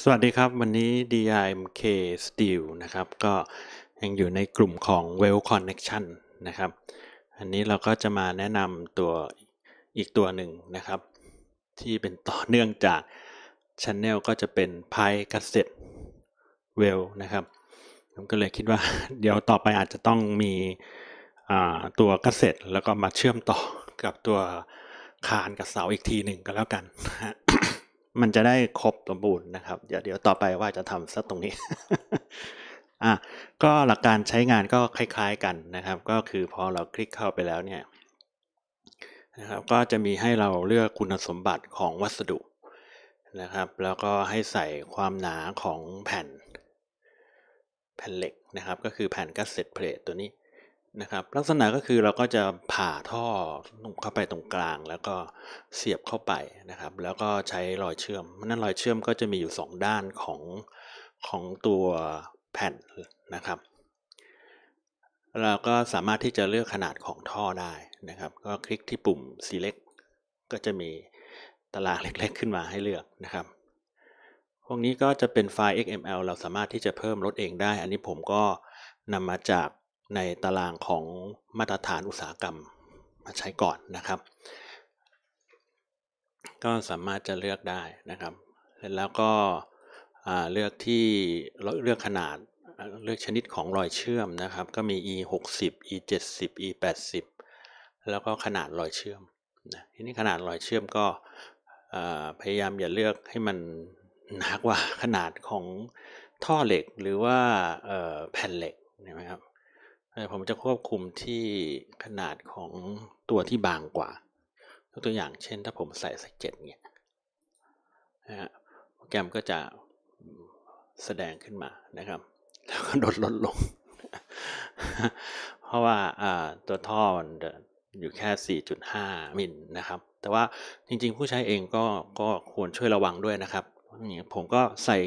สวัสดีครับวันนี้ DIMK Steel นะครับ ก็ยังอยู่ในกลุ่มของ Well Connection นะครับ อันนี้เราก็จะมาแนะนำตัวอีกตัวหนึ่งนะครับ ที่เป็นต่อเนื่องจาก Channel ก็จะเป็น Pi c a s s e t Well นะครับผมก็เลยคิดว่าเดี๋ยวต่อไปอาจจะต้องมีตัวก a s s ็ t แล้วก็มาเชื่อมต่อกับตัวคานกับเสาอีกทีหนึ่งก็แล้วกันนะฮะมันจะได้ครบสมบูรณ์นะครับเดี๋ยวเดี๋ยวต่อไปว่าจะทำสักตรงนี้ อ่ะ ก็หลักการใช้งานก็คล้ายๆกันนะครับก็คือพอเราคลิกเข้าไปแล้วเนี่ยนะครับ ก็จะมีให้เราเลือกคุณสมบัติของวัสดุนะครับ แล้วก็ให้ใส่ความหนาของแผ่น แผ่นเหล็กนะครับ ก็คือแผ่นกัสเซตเพลทตัวนี้นะครับ ลักษณะก็คือเราก็จะผ่าท่อเข้าไปตรงกลางแล้วก็เสียบเข้าไปนะครับ แล้วก็ใช้รอยเชื่อม นั่นรอยเชื่อมก็จะมีอยู่ 2 ด้านของของตัวแผ่นนะครับ เราก็สามารถที่จะเลือกขนาดของท่อได้นะครับ ก็คลิกที่ปุ่ม select ก็จะมีตารางเล็กๆขึ้นมาให้เลือกนะครับพวกนี้ก็จะเป็นไฟล์ XML เราสามารถที่จะเพิ่มลดเองได้ อันนี้ผมก็นำมาจากในตารางของมาตรฐานอุตสาหกรรมมาใช้ก่อนนะครับ ก็สามารถจะเลือกได้นะครับ แล้วก็เลือกที่เลือกขนาดเลือกชนิดของรอยเชื่อมนะครับ ก็มี e 6 0 e 7 0 e 8 0แล้วก็ขนาดรอยเชื่อมนะทีนี้ขนาดรอยเชื่อมก็ พยายามอย่าเลือกให้มันหนักกว่าขนาดของท่อเหล็กหรือว่าแผ่นเหล็กนะครับผมจะควบคุมที่ขนาดของตัวที่บางกว่ายกตัวอย่างเช่นถ้าผมใส่สักเจ็ดเนี่ยนะฮะโปรแกรมก็จะแสดงขึ้นมานะครับแล้วก็ลดลดลง เพราะว่าตัวท่อมันอยู่แค่ 4.5 มิลนะครับ แต่ว่าจริงๆผู้ใช้เองก็ก็ควรช่วยระวังด้วยนะครับผมก็ใส่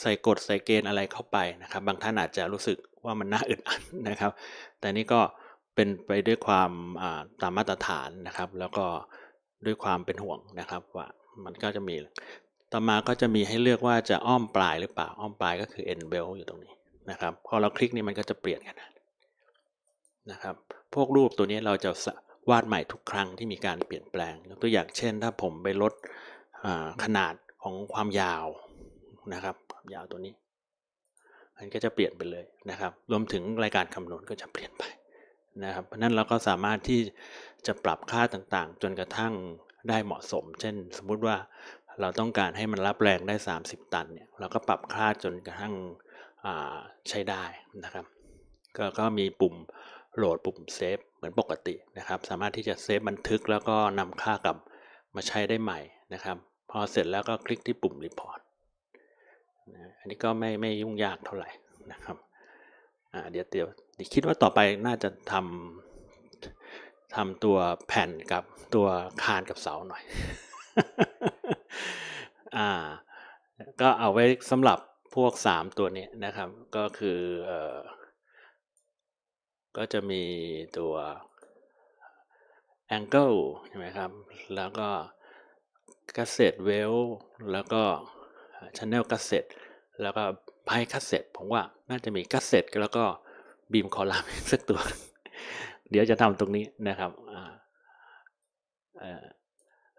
ใส่กฎใส่เกณฑ์อะไรเข้าไปนะครับ บางท่านอาจจะรู้สึกว่ามันน่าอึดอัดนะครับ แต่นี่ก็เป็นไปด้วยความตามมาตรฐานนะครับ แล้วก็ด้วยความเป็นห่วงนะครับว่ามันก็จะมี ต่อมาก็จะมีให้เลือกว่าจะอ้อมปลายหรือเปล่า อ้อมปลายก็คือ end b e l l อยู่ตรงนี้นะครับ พอเราคลิกนี่มันก็จะเปลี่ยนกันนะครับ พวกรูปตัวนี้เราจะวาดใหม่ทุกครั้งที่มีการเปลี่ยนแปลง ตัวอย่างเช่นถ้าผมไปลดขนาดของความยาวนะครับความยาวตัวนี้มันก็จะเปลี่ยนไปเลยนะครับ รวมถึงรายการคำนวณก็จะเปลี่ยนไปนะครับ เพราะนั้นเราก็สามารถที่จะปรับค่าต่างๆ จนกระทั่งได้เหมาะสม เช่นสมมุติว่าเราต้องการให้มันรับแรงได้ 30 ตันเนี่ย เราก็ปรับค่าจนกระทั่งใช้ได้นะครับ ก็ก็มีปุ่มโหลดปุ่มเซฟเหมือนปกตินะครับ สามารถที่จะเซฟบันทึกแล้วก็นำค่ากลับมาใช้ได้ใหม่นะครับ พอเสร็จแล้วก็คลิกที่ปุ่มรีพอร์ตอันนี้ก็ไม่ไม่ยุ่งยากเท่าไหร่นะครับเดี๋ยวเดี๋ยวคิดว่าต่อไปน่าจะทำทำตัวแผ่นกับตัวคานกับเสาหน่อย อ่า ก็เอาไว้สำหรับพวกสามตัวนี้นะครับ ก็คือเออก็จะมีตัว angle ใช่ไหมครับ แล้วก็กระเซ็ t เวลแล้วก็ชันแนลกัสเซ็ตแล้วก็ไพ่กัสเซ็ตผมว่าน่าจะมีกัสเซ็ตแล้วก็บีมคอลัมน์สักตัว เดี๋ยวจะทำตรงนี้นะครับ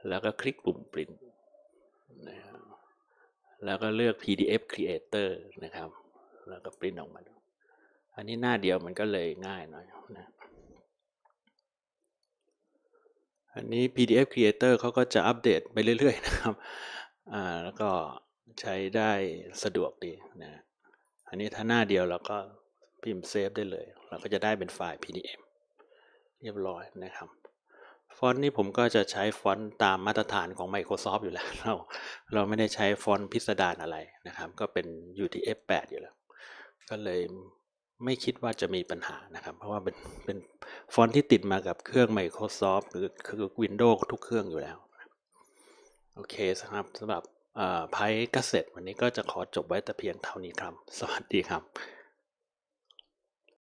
แล้วก็คลิกปุ่มปริ้นแล้วก็เลือก PDF Creator นะครับ แล้วก็ปริ้นออกมาดู อันนี้หน้าเดียวมันก็เลยง่ายหน่อยนะอันนี้ PDF Creator เขาก็จะอัปเดต ไปเรื่อยๆ นะครับแล้วก็ใช้ได้สะดวกดีนะอันนี้ถ้าหน้าเดียวเราก็พิมพ์เซฟได้เลย เราก็จะได้เป็นไฟล์ PDF เรียบร้อยนะครับ ฟอนต์นี้ผมก็จะใช้ฟอนต์ตามมาตรฐานของ Microsoft อยู่แล้ว เราเราไม่ได้ใช้ฟอนต์พิสดารอะไรนะครับ ก็เป็น UTF-8 อยู่แล้ว ก็เลยไม่คิดว่าจะมีปัญหานะครับ เพราะว่าเป็นเป็นฟอนต์ที่ติดมากับเครื่อง Microsoft หรือคือ Windows ทุกเครื่องอยู่แล้วโอเคสำหรับสำหรับไพ่กเกษตรวันนี้ก็จะขอจบไว้แต่เพียงเท่านี้ครับ สวัสดีครับ